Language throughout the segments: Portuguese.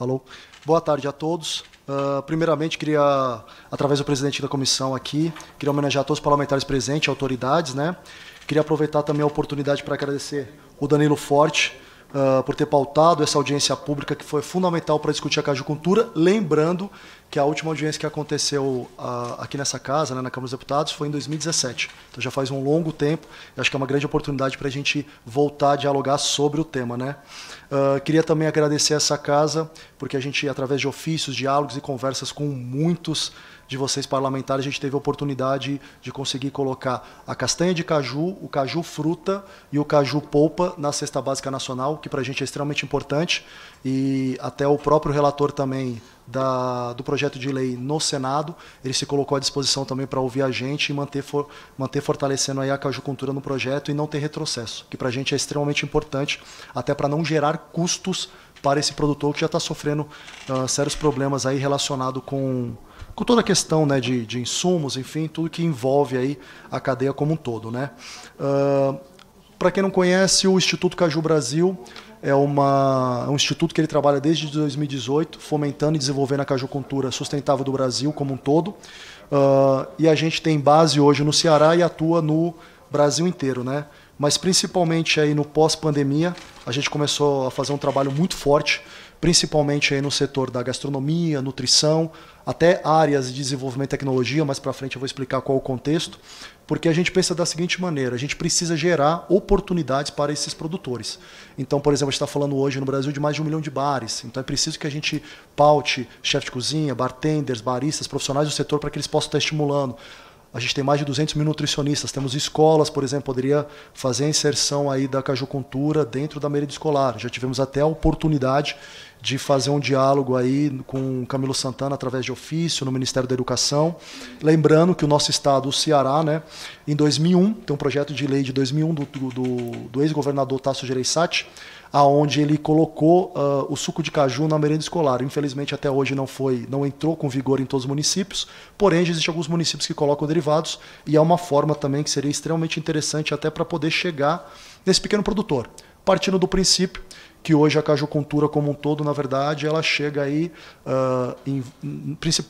Alô. Boa tarde a todos. Uh, primeiramente, queria, através do presidente da comissão aqui, queria homenagear todos os parlamentares presentes, autoridades, né? Queria aproveitar também a oportunidade para agradecer o Danilo Forte, uh, por ter pautado essa audiência pública que foi fundamental para discutir a cajucultura, lembrando que a última audiência que aconteceu uh, aqui nessa casa, né, na Câmara dos Deputados, foi em 2017. Então já faz um longo tempo. acho que é uma grande oportunidade para a gente voltar a dialogar sobre o tema. Né? Uh, queria também agradecer essa casa, porque a gente, através de ofícios, diálogos e conversas com muitos de vocês parlamentares, a gente teve a oportunidade de conseguir colocar a castanha de caju, o caju fruta e o caju polpa na cesta básica nacional, que para a gente é extremamente importante. E até o próprio relator também da, do projeto de lei no Senado. Ele se colocou à disposição também para ouvir a gente e manter, for, manter fortalecendo aí a cajucultura no projeto e não ter retrocesso, que para a gente é extremamente importante, até para não gerar custos para esse produtor que já está sofrendo uh, sérios problemas aí relacionado com com toda a questão né, de, de insumos, enfim, tudo que envolve aí a cadeia como um todo. Né? Uh, Para quem não conhece, o Instituto Caju Brasil é, uma, é um instituto que ele trabalha desde 2018, fomentando e desenvolvendo a cajucultura sustentável do Brasil como um todo. Uh, e a gente tem base hoje no Ceará e atua no Brasil inteiro, né? Mas principalmente aí no pós-pandemia, a gente começou a fazer um trabalho muito forte principalmente aí no setor da gastronomia, nutrição, até áreas de desenvolvimento e tecnologia, mais para frente eu vou explicar qual o contexto, porque a gente pensa da seguinte maneira, a gente precisa gerar oportunidades para esses produtores. Então, por exemplo, a gente está falando hoje no Brasil de mais de um milhão de bares, então é preciso que a gente paute chefe de cozinha, bartenders, baristas, profissionais do setor para que eles possam estar tá estimulando a gente tem mais de 200 mil nutricionistas, temos escolas, por exemplo, poderia fazer a inserção aí da cajucultura dentro da merenda escolar. Já tivemos até a oportunidade de fazer um diálogo aí com Camilo Santana através de ofício no Ministério da Educação. Lembrando que o nosso estado, o Ceará, né, em 2001, tem um projeto de lei de 2001 do, do, do ex-governador Tasso Gereissati, aonde ele colocou uh, o suco de caju na merenda escolar. Infelizmente até hoje não foi, não entrou com vigor em todos os municípios, porém existem alguns municípios que colocam derivados e é uma forma também que seria extremamente interessante até para poder chegar nesse pequeno produtor. Partindo do princípio que hoje a cajucultura como um todo, na verdade, ela chega aí, uh, em,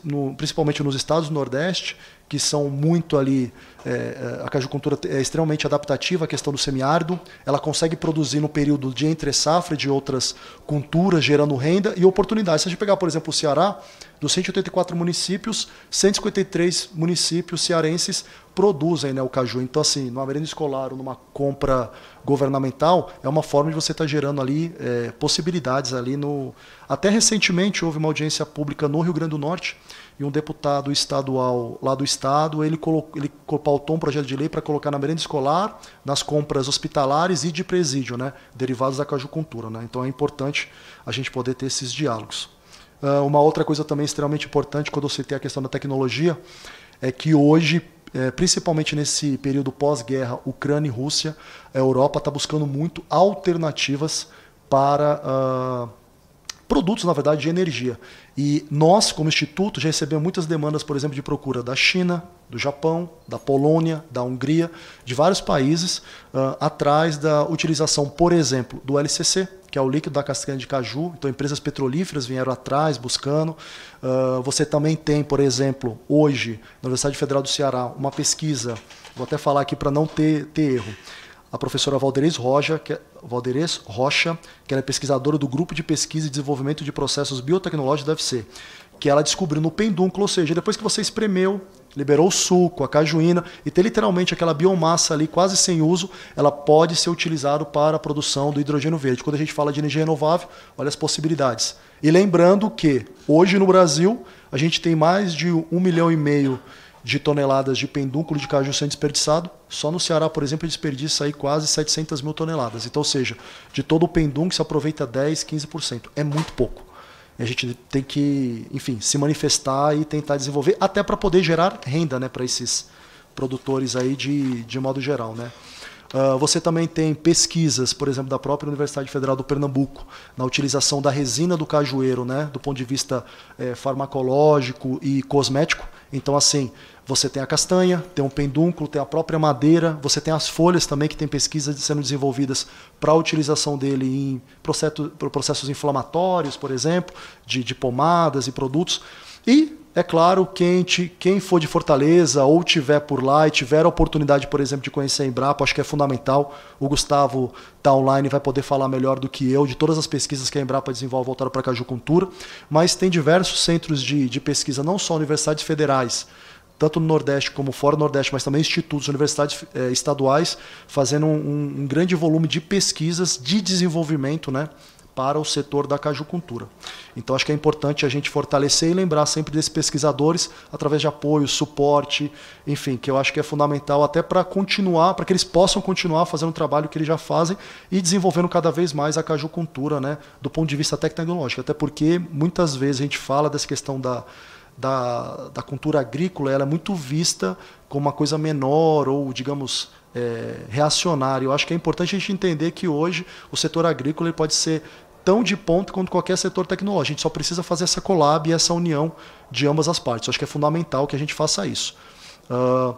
no, principalmente nos estados do Nordeste, que são muito ali, é, é a cajucultura é extremamente adaptativa à questão do semiárido, ela consegue produzir no período de entre safra de outras culturas, gerando renda e oportunidades. Se a gente pegar, por exemplo, o Ceará, dos 184 municípios, 153 municípios cearenses produzem né, o caju. Então, assim, numa merenda escolar ou numa compra governamental, é uma forma de você estar tá gerando ali é, possibilidades ali no. Até recentemente houve uma audiência pública no Rio Grande do Norte e um deputado estadual lá do estado ele colocou, ele pautou um projeto de lei para colocar na merenda escolar, nas compras hospitalares e de presídio, né, derivados da cajucultura. Né? Então é importante a gente poder ter esses diálogos. Uh, uma outra coisa também extremamente importante quando eu citei a questão da tecnologia é que hoje é, principalmente nesse período pós-guerra, Ucrânia e Rússia, a Europa está buscando muito alternativas para uh, produtos, na verdade, de energia. E nós, como instituto, já recebemos muitas demandas, por exemplo, de procura da China, do Japão, da Polônia, da Hungria, de vários países, uh, atrás da utilização, por exemplo, do LCC, que é o líquido da castanha de caju. Então, empresas petrolíferas vieram atrás buscando. Uh, você também tem, por exemplo, hoje, na Universidade Federal do Ceará, uma pesquisa, vou até falar aqui para não ter, ter erro a professora Valderes Rocha, que é, Rocha, que era é pesquisadora do Grupo de Pesquisa e Desenvolvimento de Processos Biotecnológicos da UFC, que ela descobriu no pendúnculo, ou seja, depois que você espremeu, liberou o suco, a cajuína, e ter literalmente aquela biomassa ali quase sem uso, ela pode ser utilizada para a produção do hidrogênio verde. Quando a gente fala de energia renovável, olha as possibilidades. E lembrando que hoje no Brasil a gente tem mais de um milhão e meio de de toneladas de pendúnculo de caju sendo desperdiçado. Só no Ceará, por exemplo, desperdiça aí quase 700 mil toneladas. Então, ou seja, de todo o pendúnculo se aproveita 10, 15%. É muito pouco. E a gente tem que, enfim, se manifestar e tentar desenvolver, até para poder gerar renda né, para esses produtores aí de, de modo geral. Né? Uh, você também tem pesquisas, por exemplo, da própria Universidade Federal do Pernambuco, na utilização da resina do cajueiro, né, do ponto de vista é, farmacológico e cosmético. Então, assim, você tem a castanha, tem um pendúnculo, tem a própria madeira, você tem as folhas também, que tem pesquisas sendo desenvolvidas para a utilização dele em processos processos inflamatórios, por exemplo, de, de pomadas e produtos. E é claro, quem, te, quem for de Fortaleza ou tiver por lá e tiver a oportunidade, por exemplo, de conhecer a Embrapa, acho que é fundamental. O Gustavo está online vai poder falar melhor do que eu de todas as pesquisas que a Embrapa desenvolve voltada para a cajucultura, mas tem diversos centros de, de pesquisa, não só universidades federais, tanto no Nordeste como fora do Nordeste, mas também institutos, universidades eh, estaduais, fazendo um, um, grande volume de pesquisas de desenvolvimento, né? para o setor da cajucultura. Então, acho que é importante a gente fortalecer e lembrar sempre desses pesquisadores através de apoio, suporte, enfim, que eu acho que é fundamental até para continuar, para que eles possam continuar fazendo o trabalho que eles já fazem e desenvolvendo cada vez mais a cajucultura, né, do ponto de vista tecnológico. Até porque muitas vezes a gente fala dessa questão da, da, da cultura agrícola, ela é muito vista como uma coisa menor ou, digamos, é, reacionária. Eu acho que é importante a gente entender que hoje o setor agrícola ele pode ser tão de ponto quanto qualquer setor tecnológico. A gente só precisa fazer essa collab e essa união de ambas as partes. Eu acho que é fundamental que a gente faça isso. Uh,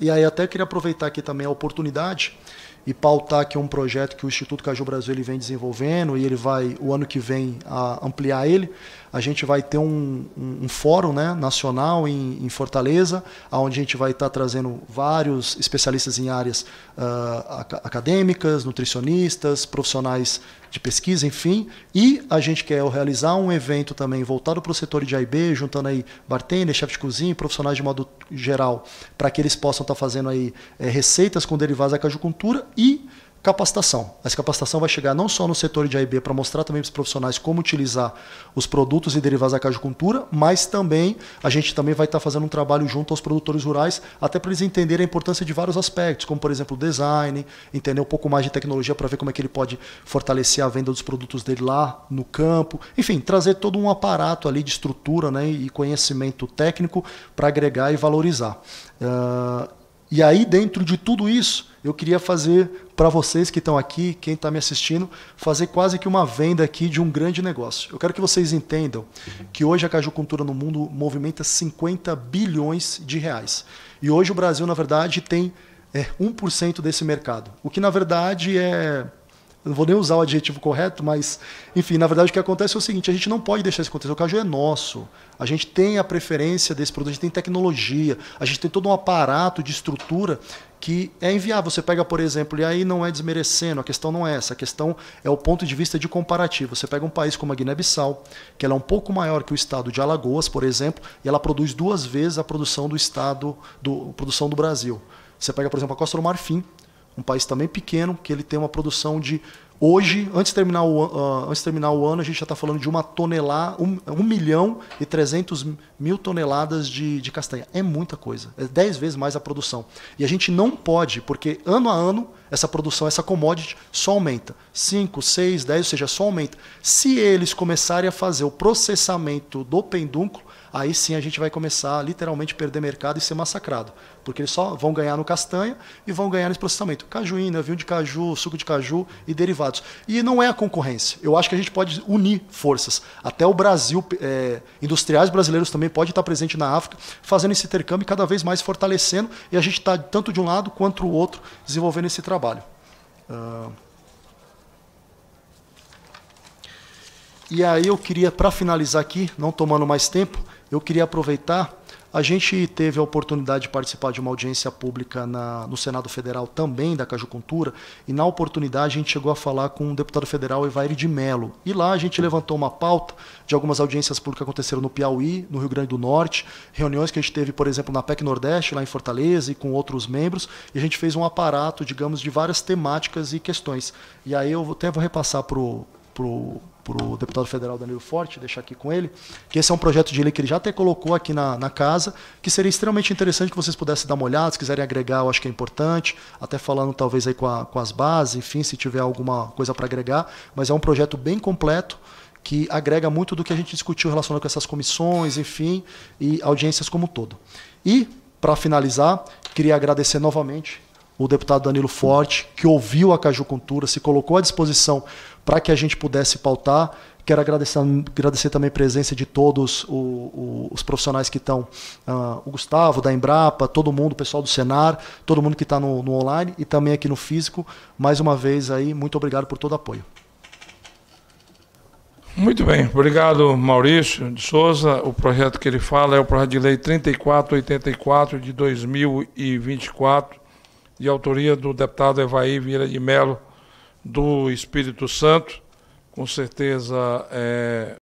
e aí até queria aproveitar aqui também a oportunidade e pautar aqui um projeto que o Instituto Caju Brasil ele vem desenvolvendo e ele vai o ano que vem ampliar ele a gente vai ter um, um, um fórum né, nacional em, em, Fortaleza, onde a gente vai estar trazendo vários especialistas em áreas uh, acadêmicas, nutricionistas, profissionais de pesquisa, enfim. E a gente quer realizar um evento também voltado para o setor de AIB, juntando aí bartender, chefe de cozinha, profissionais de modo geral, para que eles possam estar fazendo aí é, receitas com derivados da cajucultura e capacitação. Essa capacitação vai chegar não só no setor de AIB para mostrar também para os profissionais como utilizar os produtos e derivados da cajucultura, mas também a gente também vai estar tá fazendo um trabalho junto aos produtores rurais, até para eles entenderem a importância de vários aspectos, como por exemplo o design, entender um pouco mais de tecnologia para ver como é que ele pode fortalecer a venda dos produtos dele lá no campo, enfim, trazer todo um aparato ali de estrutura né, e conhecimento técnico para agregar e valorizar. Uh, e aí, dentro de tudo isso, eu queria fazer para vocês que estão aqui, quem está me assistindo, fazer quase que uma venda aqui de um grande negócio. Eu quero que vocês entendam que hoje a cajucultura no mundo movimenta 50 bilhões de reais. E hoje o Brasil, na verdade, tem é, 1% desse mercado. O que, na verdade, é não vou nem usar o adjetivo correto, mas, enfim, na verdade o que acontece é o seguinte: a gente não pode deixar isso acontecer. O caju é nosso. A gente tem a preferência desse produto, a gente tem tecnologia, a gente tem todo um aparato de estrutura que é enviar. Você pega, por exemplo, e aí não é desmerecendo, a questão não é essa, a questão é o ponto de vista de comparativo. Você pega um país como a Guiné-Bissau, que ela é um pouco maior que o estado de Alagoas, por exemplo, e ela produz duas vezes a produção do estado do produção do Brasil. Você pega, por exemplo, a Costa do Marfim, um país também pequeno, que ele tem uma produção de. Hoje, antes de terminar o, uh, antes de terminar o ano, a gente já está falando de uma tonelada, um, um, milhão e 300 mil toneladas de, de castanha. É muita coisa. É 10 vezes mais a produção. E a gente não pode, porque ano a ano, essa produção, essa commodity, só aumenta. 5, 6, 10, ou seja, só aumenta. Se eles começarem a fazer o processamento do pendúnculo, aí sim a gente vai começar a literalmente perder mercado e ser massacrado. Porque eles só vão ganhar no castanha e vão ganhar nesse processamento. Cajuína, vinho de caju, suco de caju e derivados. E não é a concorrência. Eu acho que a gente pode unir forças. Até o Brasil, é, industriais brasileiros também podem estar presente na África, fazendo esse intercâmbio cada vez mais fortalecendo. E a gente está, tanto de um lado quanto o outro, desenvolvendo esse trabalho. Uh... E aí eu queria, para finalizar aqui, não tomando mais tempo, eu queria aproveitar. A gente teve a oportunidade de participar de uma audiência pública na, no Senado Federal também da Cajucultura, e na oportunidade a gente chegou a falar com o deputado federal Evair de Mello. E lá a gente levantou uma pauta de algumas audiências públicas que aconteceram no Piauí, no Rio Grande do Norte, reuniões que a gente teve, por exemplo, na PEC Nordeste, lá em Fortaleza, e com outros membros, e a gente fez um aparato, digamos, de várias temáticas e questões. E aí eu até vou repassar para o para o deputado federal Danilo Forte, deixar aqui com ele, que esse é um projeto de lei que ele já até colocou aqui na, na casa, que seria extremamente interessante que vocês pudessem dar uma olhada, se quiserem agregar, eu acho que é importante, até falando talvez aí com, a, com as bases, enfim, se tiver alguma coisa para agregar, mas é um projeto bem completo, que agrega muito do que a gente discutiu relacionado com essas comissões, enfim, e audiências como um todo. E, para finalizar, queria agradecer novamente o deputado Danilo Forte, que ouviu a Caju Cultura, se colocou à disposição para que a gente pudesse pautar. Quero agradecer, agradecer também a presença de todos o, o, os profissionais que estão, uh, o Gustavo, da Embrapa, todo mundo, o pessoal do Senar, todo mundo que está no, no online e também aqui no físico. Mais uma vez aí, muito obrigado por todo o apoio. Muito bem, obrigado Maurício de Souza. O projeto que ele fala é o projeto de lei 3484 de 2024 de autoria do deputado Evaí Vieira de Melo, do Espírito Santo. Com certeza é